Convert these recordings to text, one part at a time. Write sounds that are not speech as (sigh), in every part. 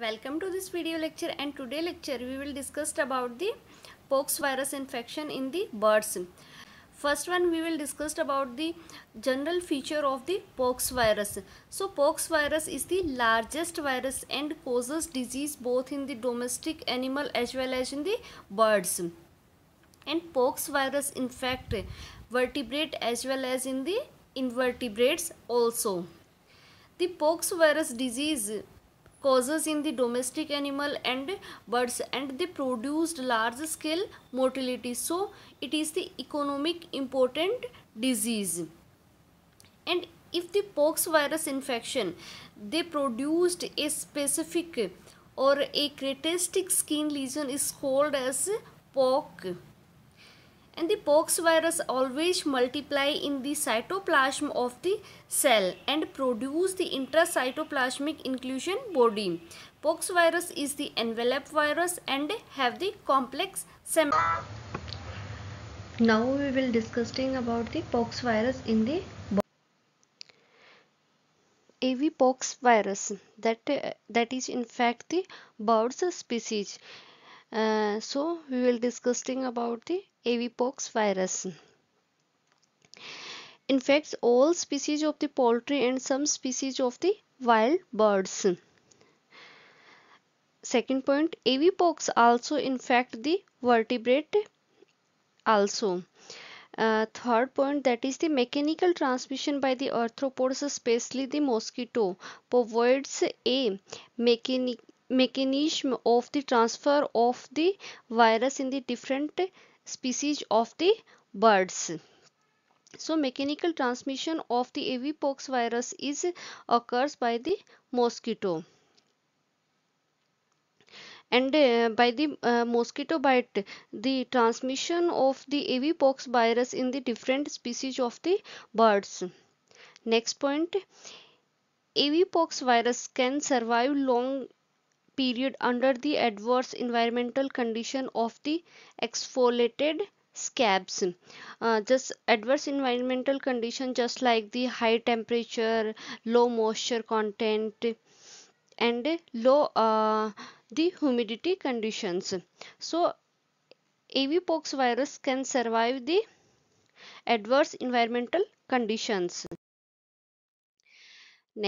Welcome to this video lecture and today lecture we will discuss about the pox virus infection in the birds. First one we will discuss about the general feature of the pox virus. So pox virus is the largest virus and causes disease both in the domestic animal as well as in the birds. And pox virus infect vertebrate as well as in the invertebrates also. The pox virus disease causes in the domestic animal and birds and they produced large scale mortality so it is the economic important disease and if the pox virus infection they produced a specific or a characteristic skin lesion is called as pox and the pox virus always multiply in the cytoplasm of the cell and produce the intracytoplasmic inclusion body. Pox virus is the envelope virus and have the complex sem Now we will discussing about the pox virus in the AV pox virus that, that is in fact the bird's species. Uh, so we will discussing about the avipox virus. Infects all species of the poultry and some species of the wild birds. Second point, avipox also infect the vertebrate also. Uh, third point that is the mechanical transmission by the arthropods especially the mosquito provides a mechanic mechanism of the transfer of the virus in the different species of the birds. So mechanical transmission of the avipox virus is occurs by the mosquito and uh, by the uh, mosquito bite the transmission of the avipox virus in the different species of the birds next point avipox virus can survive long period under the adverse environmental condition of the exfoliated scabs uh, adverse environmental condition just like the high temperature low moisture content and low uh, the humidity conditions so avipox virus can survive the adverse environmental conditions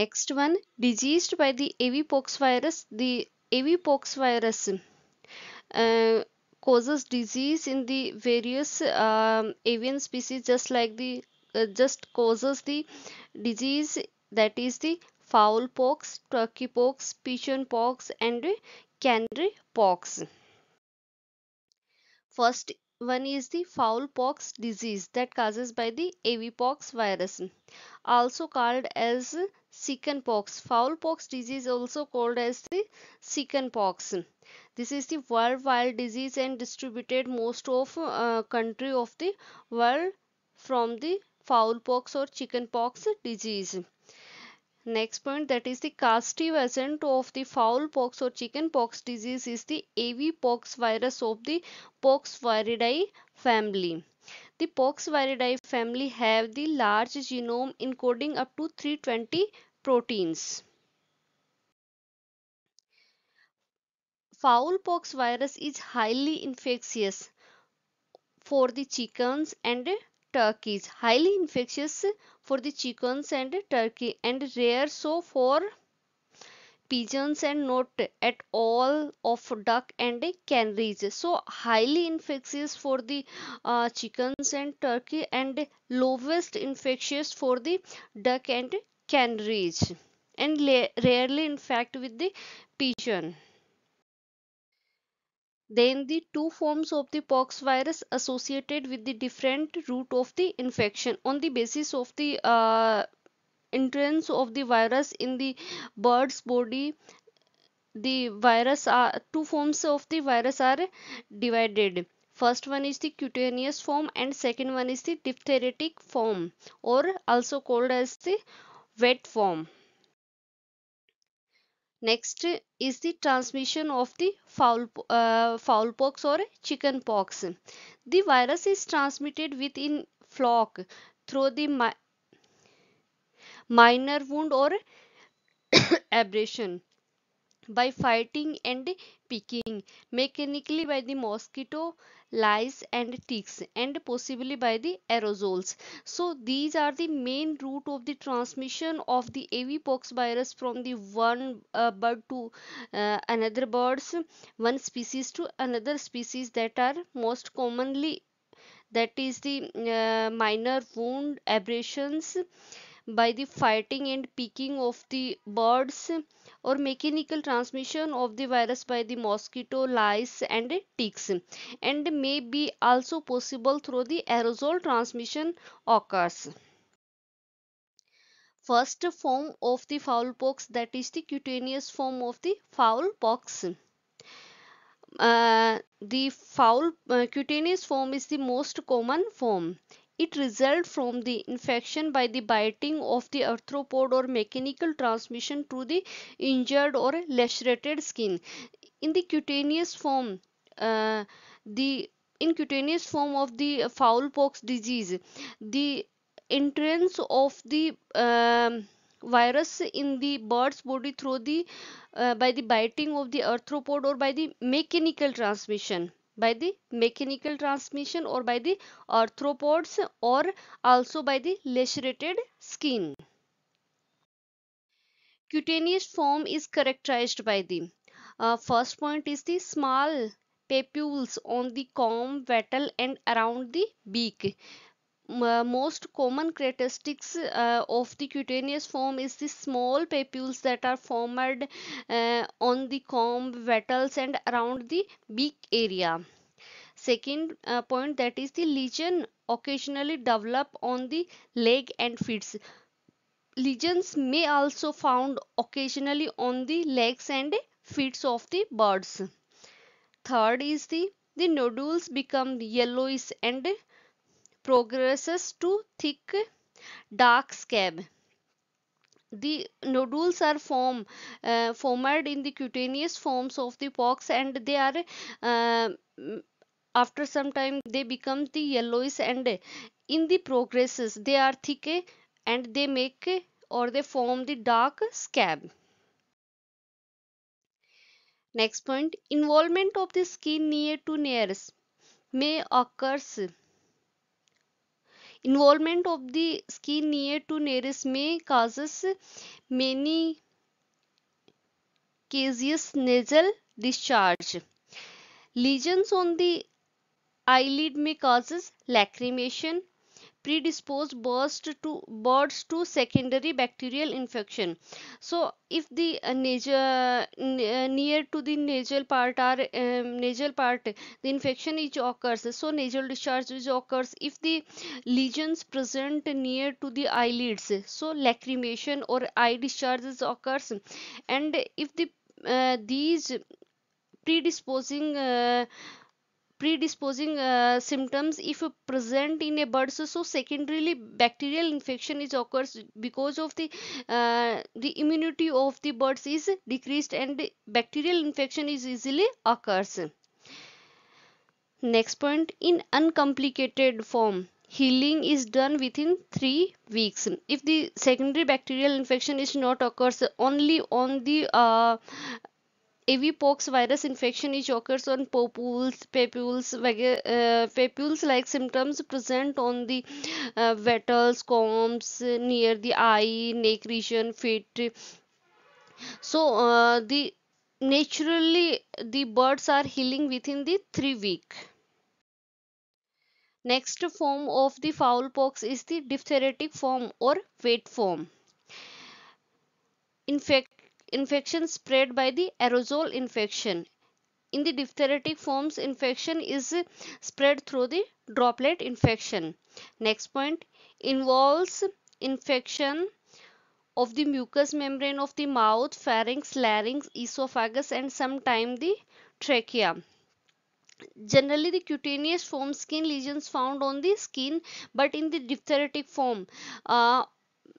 next one diseased by the avipox virus the avipox virus uh, causes disease in the various um, avian species just like the uh, just causes the disease that is the fowl pox, turkey pox, pigeon pox and canary pox. First one is the pox disease that causes by the avipox virus, also called as chickenpox. pox disease also called as the chickenpox. This is the worldwide disease and distributed most of uh, country of the world from the pox or chickenpox disease. Next point that is the agent of the fowl pox or chicken pox disease is the AVPox virus of the Poxviridae family. The Poxviridae family have the large genome encoding up to 320 proteins. Foulpox virus is highly infectious for the chickens and Turkey is highly infectious for the chickens and turkey and rare so for pigeons and not at all of duck and canaries so highly infectious for the uh, chickens and turkey and lowest infectious for the duck and canaries and rarely in fact with the pigeon then the two forms of the pox virus associated with the different route of the infection on the basis of the uh, entrance of the virus in the bird's body the virus are two forms of the virus are divided first one is the cutaneous form and second one is the diphtheritic form or also called as the wet form Next is the transmission of the fowl, uh, fowl pox or chicken pox. The virus is transmitted within flock through the mi minor wound or (coughs) abrasion by fighting and picking mechanically by the mosquito lice and ticks and possibly by the aerosols. So these are the main route of the transmission of the avipox pox virus from the one uh, bird to uh, another birds, one species to another species that are most commonly that is the uh, minor wound abrasions by the fighting and picking of the birds or mechanical transmission of the virus by the mosquito, lice and ticks and may be also possible through the aerosol transmission occurs first form of the pox that is the cutaneous form of the foul Uh, the foul uh, cutaneous form is the most common form it results from the infection by the biting of the arthropod or mechanical transmission to the injured or lacerated skin. In the cutaneous form, uh, the in cutaneous form of the pox disease, the entrance of the um, virus in the bird's body through the uh, by the biting of the arthropod or by the mechanical transmission by the mechanical transmission or by the arthropods or also by the lacerated skin. Cutaneous form is characterized by the uh, first point is the small papules on the comb, wattle and around the beak uh, most common characteristics uh, of the cutaneous form is the small papules that are formed uh, on the comb, wattles and around the beak area. Second point that is the lesion occasionally develop on the leg and feet lesions may also found occasionally on the legs and feet of the birds. Third is the, the nodules become yellowish and progresses to thick dark scab. The nodules are form, uh, formed in the cutaneous forms of the pox and they are uh, after some time they become the yellowish and in the progresses they are thick and they make or they form the dark scab. Next point, involvement of the skin near to nares may occurs involvement of the skin near to nares may causes many caseous nasal discharge lesions on the eyelid may causes lacrimation predispose birds to birds to secondary bacterial infection so if the uh, nasal uh, near to the nasal part or um, nasal part the infection is occurs so nasal discharge is occurs if the lesions present near to the eyelids so lacrimation or eye discharges occurs and if the uh, these predisposing uh, predisposing uh, symptoms if present in a birds so secondarily bacterial infection is occurs because of the uh, the immunity of the birds is decreased and bacterial infection is easily occurs next point in uncomplicated form healing is done within 3 weeks if the secondary bacterial infection is not occurs only on the uh, avipox virus infection which occurs on papules papules uh, papules like symptoms present on the uh, combs near the eye neck region feet so uh, the naturally the birds are healing within the 3 week next form of the fowl pox is the diphtheritic form or wet form infect Infection spread by the aerosol infection. In the diphtheritic forms, infection is spread through the droplet infection. Next point involves infection of the mucous membrane of the mouth, pharynx, larynx, esophagus and sometimes the trachea. Generally, the cutaneous form skin lesions found on the skin, but in the diphtheritic form, uh,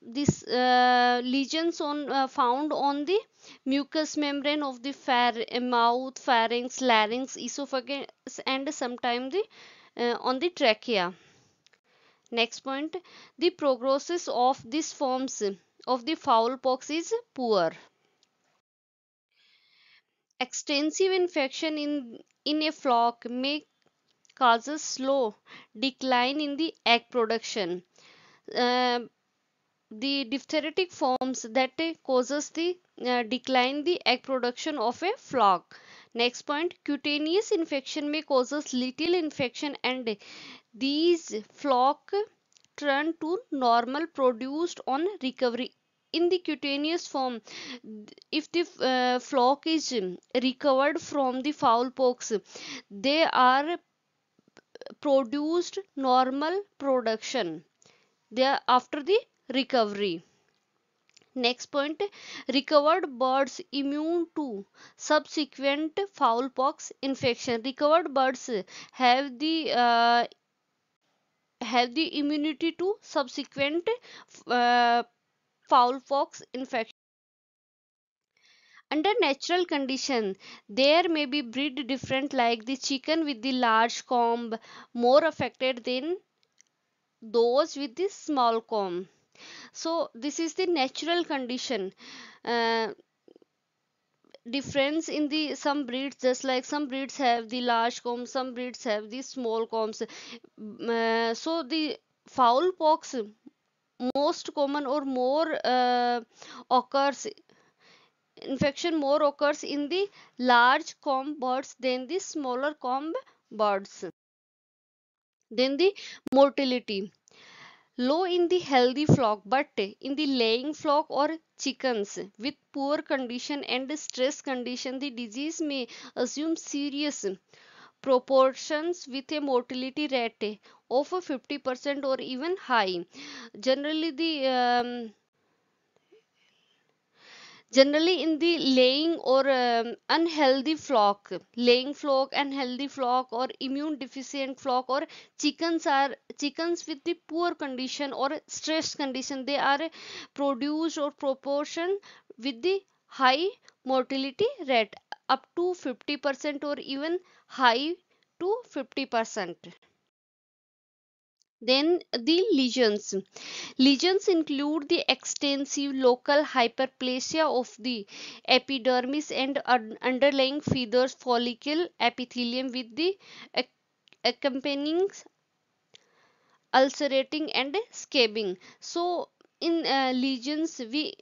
these uh, lesions on uh, found on the mucous membrane of the uh, mouth pharynx larynx esophagus and sometimes the uh, on the trachea next point the prognosis of these forms of the pox is poor extensive infection in in a flock may causes slow decline in the egg production uh, the diphtheritic forms that causes the uh, decline the egg production of a flock. Next point, cutaneous infection may causes little infection and these flock turn to normal produced on recovery. In the cutaneous form, if the uh, flock is recovered from the foul pox, they are produced normal production. They are after the recovery. Next point, recovered birds immune to subsequent fowlpox infection. Recovered birds have the uh, have the immunity to subsequent uh, fowlpox infection. Under natural condition, there may be breed different like the chicken with the large comb more affected than those with the small comb so this is the natural condition uh, difference in the some breeds just like some breeds have the large combs some breeds have the small combs mm, uh, so the fowl pox most common or more uh, occurs infection more occurs in the large comb birds than the smaller comb birds then the mortality low in the healthy flock but in the laying flock or chickens with poor condition and stress condition the disease may assume serious proportions with a mortality rate of 50% or even high generally the um, generally in the laying or um, unhealthy flock laying flock and healthy flock or immune deficient flock or chickens are chickens with the poor condition or stressed condition they are produced or proportion with the high mortality rate up to 50% or even high to 50% then the lesions. Lesions include the extensive local hyperplasia of the epidermis and underlying feathers follicle epithelium with the accompanying ulcerating and scabbing. So in uh, lesions we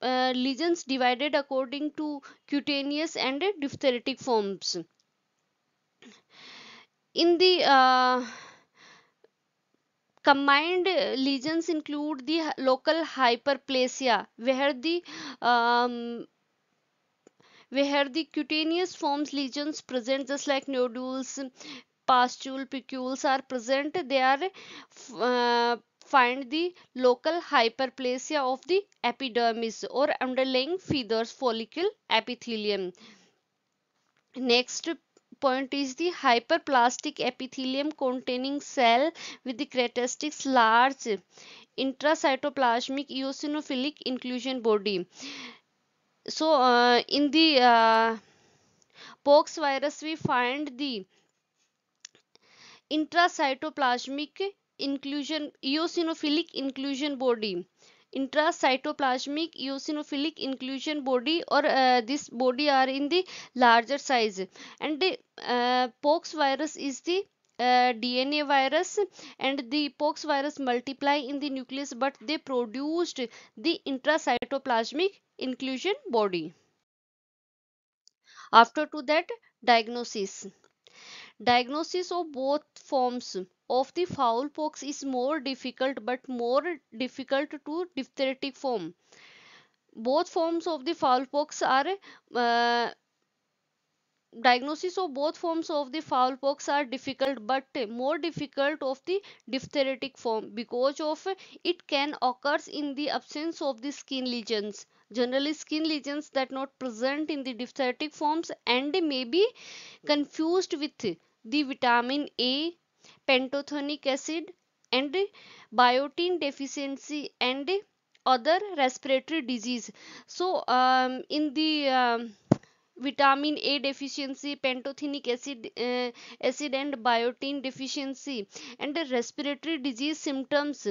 uh, lesions divided according to cutaneous and diphtheritic forms. In the uh, Combined lesions include the local hyperplasia where the um, where the cutaneous forms lesions present just like nodules, pustule, picules are present. They are uh, find the local hyperplasia of the epidermis or underlying feathers follicle epithelium. Next point is the hyperplastic epithelium containing cell with the characteristics large intracytoplasmic eosinophilic inclusion body. So uh, in the uh, pox virus we find the intracytoplasmic inclusion eosinophilic inclusion body intracytoplasmic eosinophilic inclusion body or uh, this body are in the larger size and the uh, pox virus is the uh, DNA virus and the pox virus multiply in the nucleus but they produced the intracytoplasmic inclusion body. After to that diagnosis. Diagnosis of both forms of the fowl pox is more difficult but more difficult to diphtheritic form. Both forms of the fowl pox are uh, diagnosis of both forms of the fowl pox are difficult but more difficult of the diphtheritic form because of it can occurs in the absence of the skin lesions generally skin lesions that not present in the diphtheritic forms and may be confused with the vitamin A, pantothenic acid and biotin deficiency and other respiratory disease. So um, in the um, vitamin A deficiency, pantothenic acid, uh, acid and biotin deficiency and respiratory disease symptoms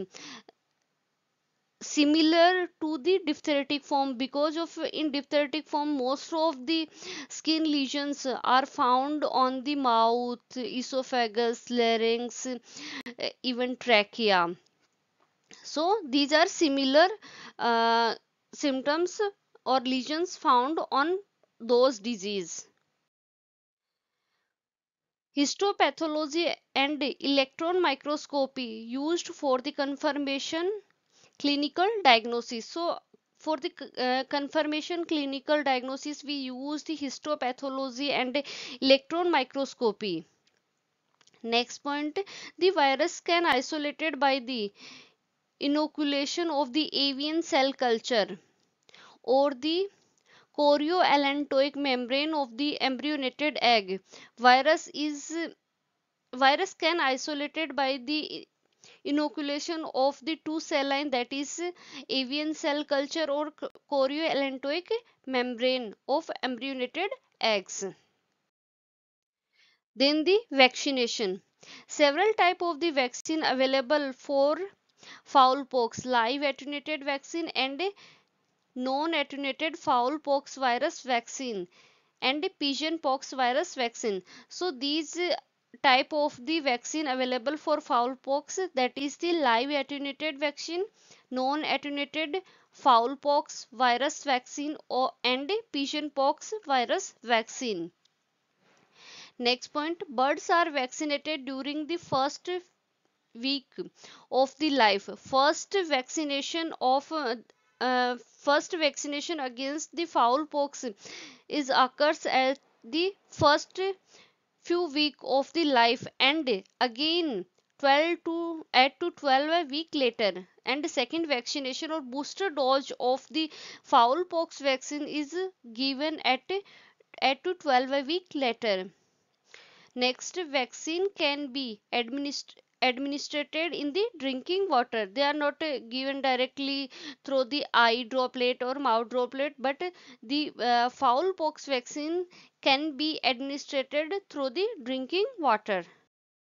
similar to the diphtheritic form because of in diphtheritic form most of the skin lesions are found on the mouth esophagus larynx even trachea so these are similar uh, symptoms or lesions found on those disease histopathology and electron microscopy used for the confirmation clinical diagnosis so for the uh, confirmation clinical diagnosis we use the histopathology and electron microscopy next point the virus can isolated by the inoculation of the avian cell culture or the chorioallantoic membrane of the embryonated egg virus is virus can isolated by the inoculation of the two cell line that is avian cell culture or chorioallantoic membrane of embryonated eggs. Then the vaccination. Several type of the vaccine available for fowl pox. live attenuated vaccine and non-attenuated pox virus vaccine and pigeon pox virus vaccine. So these type of the vaccine available for pox that is the live attenuated vaccine, non-attenuated pox virus vaccine or and pox virus vaccine. Next point, birds are vaccinated during the first week of the life. First vaccination of uh, uh, first vaccination against the foulpox is occurs at the first few week of the life and again 12 to 8 to 12 a week later and second vaccination or booster dose of the pox vaccine is given at 8 to 12 a week later next vaccine can be administered administered in the drinking water they are not uh, given directly through the eye droplet or mouth droplet but the uh, fowl pox vaccine can be administered through the drinking water